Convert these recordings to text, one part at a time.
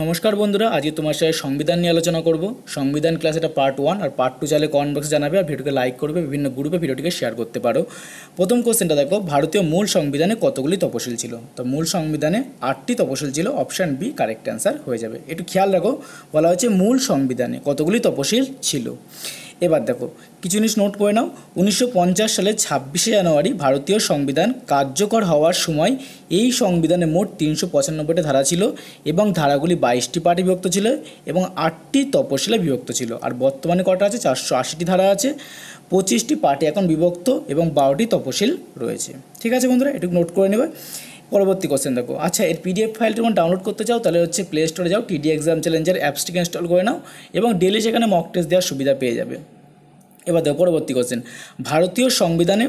নমস্কার বন্ধুরা আজকে তোমার সাথে সংবিধান নিয়ে আলোচনা করব সংবিধান ক্লাস এটা পার্ট ওয়ান আর পার্ট টু চাইলে কমেন্ট বক্সে জানাবে আর ভিডিওকে লাইক করবে বিভিন্ন গ্রুপে ভিডিওটিকে শেয়ার করতে পারো প্রথম কোশ্চেনটা দেখো ভারতীয় মূল সংবিধানে কতগুলি তপশিল ছিল তো মূল সংবিধানে আটটি তপশিল ছিল অপশান বি কারেক্ট অ্যান্সার হয়ে যাবে একটু খেয়াল রাখো বলা হচ্ছে মূল সংবিধানে কতগুলি তপশিল ছিল এবার দেখো কিছু জিনিস নোট করে নাও উনিশশো সালের ছাব্বিশে জানুয়ারি ভারতীয় সংবিধান কার্যকর হওয়ার সময় এই সংবিধানে মোট তিনশো পঁচানব্বইটা ধারা ছিল এবং ধারাগুলি বাইশটি পার্টে বিভক্ত ছিল এবং আটটি তপশিলে বিভক্ত ছিল আর বর্তমানে কটা আছে চারশো আশিটি ধারা আছে পঁচিশটি পার্টি এখন বিভক্ত এবং বারোটি তপশিল রয়েছে ঠিক আছে বন্ধুরা এটুকু নোট করে নেবে পরবর্তী কোশ্চেন দেখো আচ্ছা এর পিডিএফ ফাইলটি যখন ডাউনলোড করতে চাও তাহলে হচ্ছে প্লে স্টোরে যাও টিডি এক্সাম চ্যালেঞ্জের অ্যাপসটিকে ইনস্টল করে নাও এবং ডেলি সেখানে মক টেস্ট দেওয়ার সুবিধা পেয়ে যাবে এবার দেখো পরবর্তী কোশ্চেন ভারতীয় সংবিধানে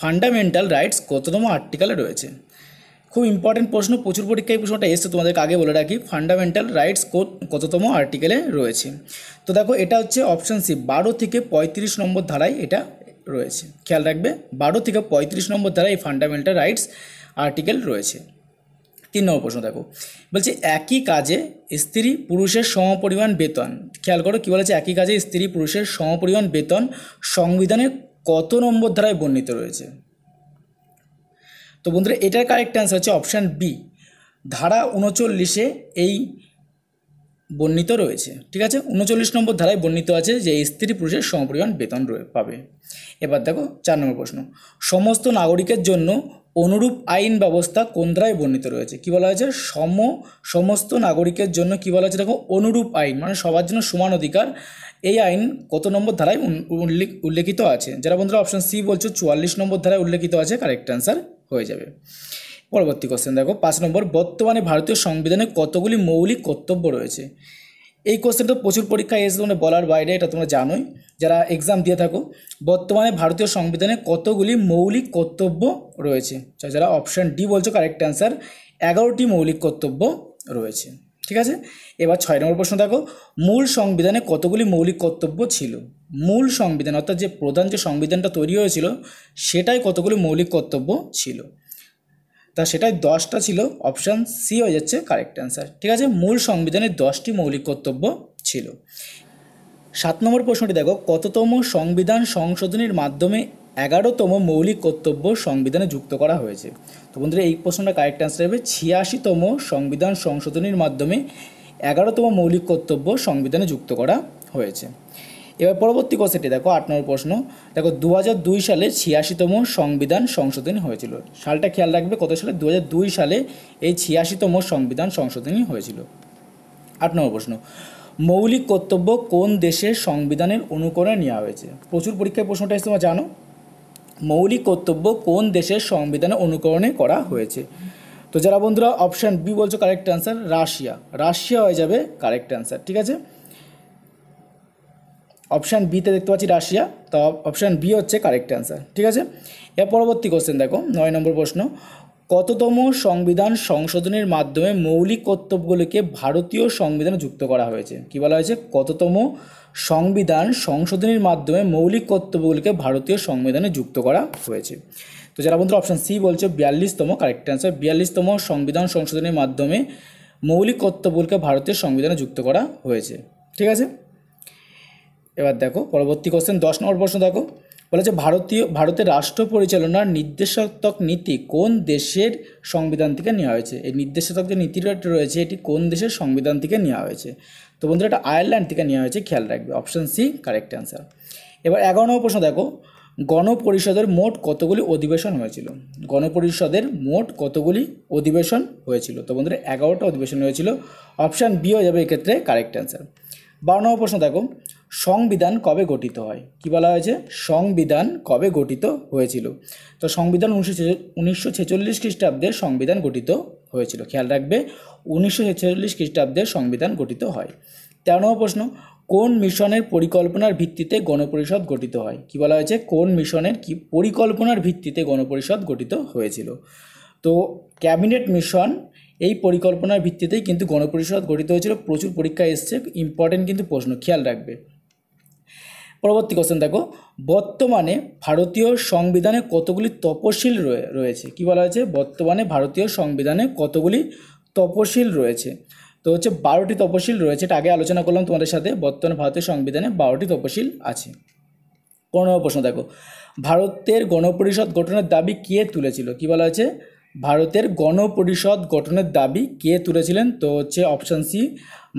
ফান্ডামেন্টাল রাইটস কততম আর্টিকেলে রয়েছে খুব ইম্পর্টেন্ট প্রশ্ন প্রচুর পরীক্ষায় প্রশ্নটা এসছে তোমাদেরকে আগে বলে রাখি ফান্ডামেন্টাল রাইটস কততম আর্টিকেলে রয়েছে তো দেখো এটা হচ্ছে অপশান সি বারো থেকে পঁয়ত্রিশ নম্বর ধারায় এটা রয়েছে খেয়াল রাখবে বারো থেকে পঁয়ত্রিশ নম্বর ধারায় এই ফান্ডামেন্টাল রাইটস আর্টিকেল রয়েছে তিন নম্বর প্রশ্ন দেখো বলছে একই কাজে স্ত্রী পুরুষের সমপরিমাণ বেতন খেয়াল করো কী বলেছে একই কাজে স্ত্রী পুরুষের সমপরিমাণ বেতন সংবিধানে কত নম্বর ধারায় বর্ণিত রয়েছে তো বন্ধুরা এটার কারেক্ট অ্যান্সার হচ্ছে অপশান বি ধারা উনচল্লিশে এই বর্ণিত রয়েছে ঠিক আছে উনচল্লিশ নম্বর ধারায় বর্ণিত আছে যে স্ত্রী পুরুষের সমপরিমাণ বেতন পাবে এবার দেখো চার নম্বর প্রশ্ন সমস্ত নাগরিকের জন্য অনুরূপ আইন ব্যবস্থা কোন বর্ণিত রয়েছে কী বলা হয়েছে সম সমস্ত নাগরিকের জন্য কী বলা হয়েছে দেখো অনুরূপ আইন মানে সবার জন্য সমান অধিকার এই আইন কত নম্বর ধারায় উল্লেখ উল্লেখিত আছে যারা বন্ধুরা অপশন সি বলছো চুয়াল্লিশ নম্বর ধারায় উল্লেখিত আছে কারেক্ট অ্যান্সার হয়ে যাবে পরবর্তী কোশ্চেন দেখো পাঁচ নম্বর বর্তমানে ভারতীয় সংবিধানে কতগুলি মৌলিক কর্তব্য রয়েছে এই কোশ্চেন তো প্রচুর পরীক্ষায় এসে তোমরা বলার বাইরে এটা তোমরা জানোই যারা এক্সাম দিয়ে থাকো বর্তমানে ভারতীয় সংবিধানে কতগুলি মৌলিক কর্তব্য রয়েছে যারা অপশান ডি বলছো কারেক্ট অ্যান্সার এগারোটি মৌলিক কর্তব্য রয়েছে ঠিক আছে এবার ছয় নম্বর প্রশ্ন দেখো মূল সংবিধানে কতগুলি মৌলিক কর্তব্য ছিল মূল সংবিধান অর্থাৎ যে প্রধান যে সংবিধানটা তৈরি হয়েছিল সেটাই কতগুলি মৌলিক কর্তব্য ছিল তা সেটাই দশটা ছিল অপশান সি হয়ে যাচ্ছে কারেক্ট অ্যান্সার ঠিক আছে মূল সংবিধানের দশটি মৌলিক কর্তব্য ছিল সাত নম্বর প্রশ্নটি দেখো কততম সংবিধান সংশোধনের মাধ্যমে এগারোতম মৌলিক কর্তব্য সংবিধানে যুক্ত করা হয়েছে তো বন্ধুরা এই প্রশ্নটা কারেক্ট অ্যান্সার হবে ছিয়াশিতম সংবিধান সংশোধনের মাধ্যমে এগারোতম মৌলিক কর্তব্য সংবিধানে যুক্ত করা হয়েছে এবার পরবর্তী কোশ্চেনটি দেখো আট নম্বর প্রশ্ন দেখো দু দুই সালে ছিয়াশিতম সংবিধান সংশোধনী হয়েছিল সালটা খেয়াল রাখবে কত সালে দু দুই সালে এই ছিয়াশিতম সংবিধান সংশোধনী হয়েছিল আট নম্বর প্রশ্ন মৌলিক কর্তব্য কোন দেশের সংবিধানের অনুকরণে নেওয়া হয়েছে প্রচুর পরীক্ষায় প্রশ্নটা এসে তোমরা জানো মৌলিক কর্তব্য কোন দেশের সংবিধানে অনুকরণে করা হয়েছে তো যারা বন্ধুরা অপশান বি বলছো কারেক্ট অ্যান্সার রাশিয়া রাশিয়া হয়ে যাবে কারেক্ট অ্যান্সার ঠিক আছে অপশান বিতে দেখতে পাচ্ছি রাশিয়া তো অপশান বি হচ্ছে কারেক্ট অ্যান্সার ঠিক আছে এর পরবর্তী কোশ্চেন দেখো নয় নম্বর প্রশ্ন কততম সংবিধান সংশোধনের মাধ্যমে মৌলিক কর্তব্যগুলিকে ভারতীয় সংবিধানে যুক্ত করা হয়েছে কি বলা হয়েছে কততম সংবিধান সংশোধনের মাধ্যমে মৌলিক কর্তব্যগুলিকে ভারতীয় সংবিধানে যুক্ত করা হয়েছে তো যারা বন্ধুরা অপশান সি বলছে বিয়াল্লিশতম কারেক্ট অ্যান্সার বিয়াল্লিশতম সংবিধান সংশোধনের মাধ্যমে মৌলিক কর্তব্যগুলিকে ভারতীয় সংবিধানে যুক্ত করা হয়েছে ঠিক আছে এবার দেখো পরবর্তী কোশ্চেন দশ নম্বর প্রশ্ন দেখো বলেছে ভারতীয় ভারতের রাষ্ট্র পরিচালনার নির্দেশাত্মক নীতি কোন দেশের সংবিধান থেকে নেওয়া হয়েছে এই নির্দেশাত্মক যে নীতিটা রয়েছে এটি কোন দেশের সংবিধান থেকে নেওয়া হয়েছে তো বন্ধুরা এটা আয়ারল্যান্ড থেকে নেওয়া হয়েছে খেয়াল রাখবে অপশান সি কারেক্ট অ্যান্সার এবার এগারো নম্বর প্রশ্ন দেখো গণপরিষদের মোট কতগুলি অধিবেশন হয়েছিল গণপরিষদের মোট কতগুলি অধিবেশন হয়েছিল তো বন্ধুরা এগারোটা অধিবেশন হয়েছিল অপশান বি হয়ে যাবে এক্ষেত্রে কারেক্ট অ্যান্সার বারো নম্বর প্রশ্ন দেখো সংবিধান কবে গঠিত হয় কি বলা হয়েছে সংবিধান কবে গঠিত হয়েছিল তো সংবিধান উনিশশো উনিশশো ছেচল্লিশ খ্রিস্টাব্দে সংবিধান গঠিত হয়েছিল খেয়াল রাখবে উনিশশো ছেচল্লিশ খ্রিস্টাব্দে সংবিধান গঠিত হয় তেরো নম্বর প্রশ্ন কোন মিশনের পরিকল্পনার ভিত্তিতে গণপরিষদ গঠিত হয় কি বলা হয়েছে কোন মিশনের কি পরিকল্পনার ভিত্তিতে গণপরিষদ গঠিত হয়েছিল তো ক্যাবিনেট মিশন এই পরিকল্পনার ভিত্তিতেই কিন্তু গণপরিষদ গঠিত হয়েছিল প্রচুর পরীক্ষা এসছে ইম্পর্টেন্ট কিন্তু প্রশ্ন খেয়াল রাখবে পরবর্তী কোশ্চেন দেখো বর্তমানে ভারতীয় সংবিধানে কতগুলি তপশিল রয়েছে কি বলা হয়েছে বর্তমানে ভারতীয় সংবিধানে কতগুলি তপশিল রয়েছে তো হচ্ছে বারোটি তপশিল রয়েছে এটা আগে আলোচনা করলাম তোমাদের সাথে বর্তমানে ভারতীয় সংবিধানে বারোটি তপশিল আছে পনেরো প্রশ্ন দেখো ভারতের গণপরিষদ গঠনের দাবি কে তুলেছিল কি বলা হয়েছে ভারতের গণপরিষদ গঠনের দাবি কে তুলেছিলেন তো হচ্ছে অপশান সি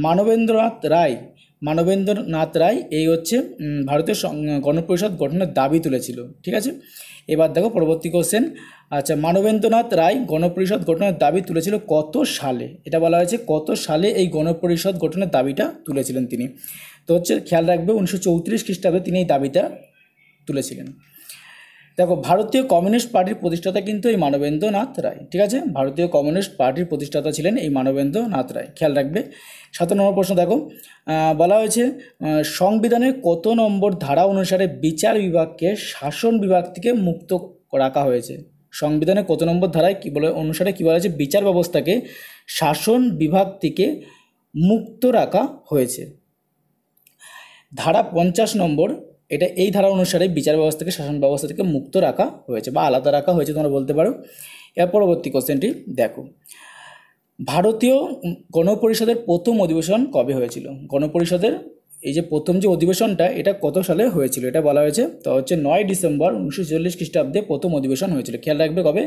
মানবেন্দ্রনাথ রায় মানবেন্দ্রনাথ রায় এই হচ্ছে ভারতের গণপরিষদ গঠনের দাবি তুলেছিল ঠিক আছে এবার দেখো পরবর্তী কোশ্চেন আচ্ছা মানবেন্দ্রনাথ রায় গণপরিষদ গঠনের দাবি তুলেছিল কত সালে এটা বলা হয়েছে কত সালে এই গণপরিষদ গঠনের দাবিটা তুলেছিলেন তিনি তো হচ্ছে খেয়াল রাখবে উনিশশো চৌত্রিশ খ্রিস্টাব্দে তিনি এই দাবিটা তুলেছিলেন দেখো ভারতীয় কমিউনিস্ট পার্টির প্রতিষ্ঠাতা কিন্তু এই মানবেন্দ্রনাথ রায় ঠিক আছে ভারতীয় কমিউনিস্ট পার্টির প্রতিষ্ঠাতা ছিলেন এই মানবেন্দ্রনাথ রায় খেয়াল রাখবে সাত নম্বর প্রশ্ন দেখো বলা হয়েছে সংবিধানের কত নম্বর ধারা অনুসারে বিচার বিভাগকে শাসন বিভাগ থেকে মুক্ত রাখা হয়েছে সংবিধানের কত নম্বর ধারায় কী বলে অনুসারে কী বলা হয়েছে বিচার ব্যবস্থাকে শাসন বিভাগ থেকে মুক্ত রাখা হয়েছে ধারা পঞ্চাশ নম্বর এটা এই ধারা অনুসারে বিচার ব্যবস্থাকে শাসন ব্যবস্থা থেকে মুক্ত রাখা হয়েছে বা আলাদা রাখা হয়েছে তোমরা বলতে পারো এর পরবর্তী কোশ্চেনটি দেখো ভারতীয় গণপরিষদের প্রথম অধিবেশন কবে হয়েছিল গণপরিষদের এই যে প্রথম যে অধিবেশনটা এটা কত সালে হয়েছিল এটা বলা হয়েছে তো হচ্ছে নয় ডিসেম্বর উনিশশো ছেচল্লিশ খ্রিস্টাব্দে প্রথম অধিবেশন হয়েছিল খেয়াল রাখবে কবে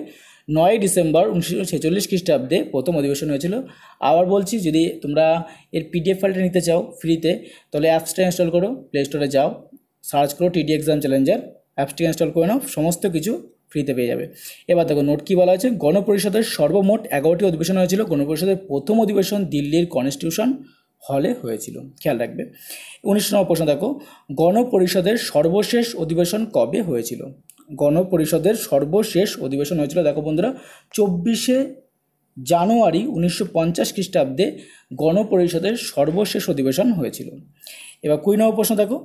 নয় ডিসেম্বর উনিশশো ছেচল্লিশ খ্রিস্টাব্দে প্রথম অধিবেশন হয়েছিল আবার বলছি যদি তোমরা এর পিডিএফ ফাইলটা নিতে চাও ফ্রিতে তাহলে অ্যাপসটা ইনস্টল করো প্লে স্টোরে যাও সার্চ করো টিডি এক্সাম চ্যালেঞ্জার অ্যাপসটি ইনস্টল করে নাও সমস্ত কিছু ফ্রিতে পেয়ে যাবে এবার দেখো নোট কী বলা হয়েছে গণপরিষদের সর্বমোট এগারোটি অধিবেশন হয়েছিল গণপরিষদের প্রথম অধিবেশন দিল্লির কনস্টিটিউশন হলে হয়েছিল খেয়াল রাখবে উনিশ নম্বর প্রশ্ন দেখো গণপরিষদের সর্বশেষ অধিবেশন কবে হয়েছিল গণপরিষদের সর্বশেষ অধিবেশন হয়েছিল দেখো বন্ধুরা চব্বিশে জানুয়ারি উনিশশো পঞ্চাশ খ্রিস্টাব্দে গণপরিষদের সর্বশেষ অধিবেশন হয়েছিল এবার কুড়ি নম্বর প্রশ্ন দেখো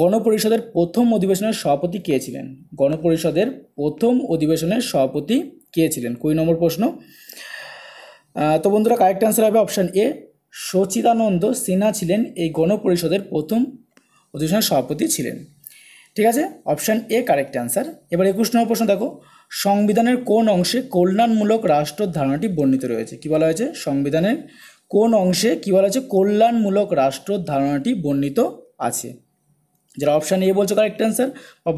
গণপরিষদের প্রথম অধিবেশনের সভাপতি কে ছিলেন গণপরিষদের প্রথম অধিবেশনের সভাপতি কে ছিলেন কুড়ি নম্বর প্রশ্ন তো বন্ধুরা কারেক্ট অ্যান্সার হবে অপশান এ সচিদানন্দ সিনহা ছিলেন এই গণপরিষদের প্রথম অধিবেশনের সভাপতি ছিলেন ঠিক আছে অপশান এ কারেক্ট অ্যান্সার এবার একুশ নম্বর প্রশ্ন দেখো সংবিধানের কোন অংশে কল্যাণমূলক রাষ্ট্র ধারণাটি বর্ণিত রয়েছে কী বলা হয়েছে সংবিধানের কোন অংশে কী বলা হয়েছে কল্যাণমূলক রাষ্ট্র ধারণাটি বর্ণিত আছে যারা অপশান এ বলছে কারেক্ট অ্যান্সার বা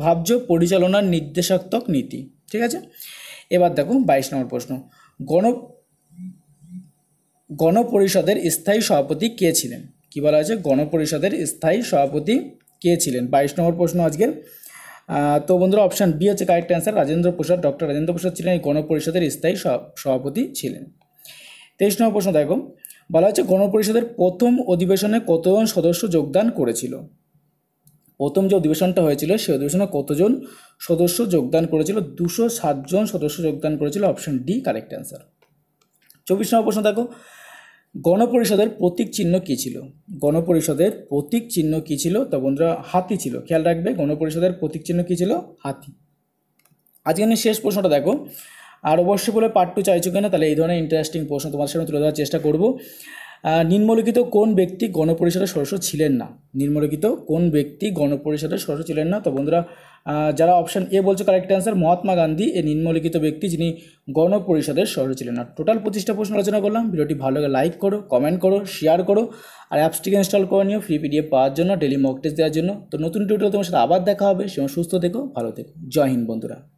পরিচালনার নির্দেশাত্মক নীতি ঠিক আছে এবার দেখো বাইশ নম্বর প্রশ্ন গণ গণপরিষদের স্থায়ী সভাপতি কে ছিলেন কী বলা হয়েছে গণপরিষদের স্থায়ী সভাপতি কে ছিলেন বাইশ নম্বর প্রশ্ন আজকের তো বন্ধুরা অপশান বি হচ্ছে correct answer Rajendra Prasad doctor Rajendra Prasad ছিলেন এই গণপরিষদের স্থায়ী সভাপতি ছিলেন তেইশ নম্বর প্রশ্ন দেখো বলা হচ্ছে গণপরিষদের প্রথম অধিবেশনে কতজন সদস্য যোগদান করেছিল প্রথম যে অধিবেশনটা হয়েছিল সেই অধিবেশনে কতজন সদস্য যোগদান করেছিল দুশো সাতজন সদস্য যোগদান করেছিল অপশন ডি কারেক্ট অ্যান্সার চব্বিশ নম্বর প্রশ্ন দেখো গণপরিষদের প্রতীক চিহ্ন কী ছিল গণপরিষদের প্রতীক চিহ্ন কী ছিল তো বন্ধুরা হাতি ছিল খেয়াল রাখবে গণপরিষদের প্রতীক চিহ্ন কী ছিল হাতি আজকে শেষ প্রশ্নটা দেখো আর অবশ্যই বলে পার্ট টু চাইছো কিনা তাহলে এই ধরনের ইন্টারেস্টিং প্রশ্ন তোমার সামনে তুলে দেওয়ার চেষ্টা করবো নিম্নলিখিত কোন ব্যক্তি গণপরিষদের সদস্য ছিলেন না নিম্নলিখিত কোন ব্যক্তি গণপরিষদের সদস্য ছিলেন না তো বন্ধুরা যারা অপশান এ বলছে কারেক্ট অ্যান্সার মহাত্মা গান্ধী এ নিম্নলিখিত ব্যক্তি যিনি গণপরিষদের সদস্য ছিলেন না টোটাল পঁচিশটা প্রশ্ন আলোচনা করলাম ভিডিওটি ভালো লাগে লাইক করো কমেন্ট করো শেয়ার করো আর অ্যাপসটিকে ইনস্টল করে নিও ফ্রি পিডিএফ পাওয়ার জন্য ডেলি মক টেস্ট দেওয়ার জন্য তো নতুন টিউটোরিয়াল তোমার সাথে আবার দেখা হবে সেও সুস্থ থেকো ভালো থেকো জয় হিন্দ বন্ধুরা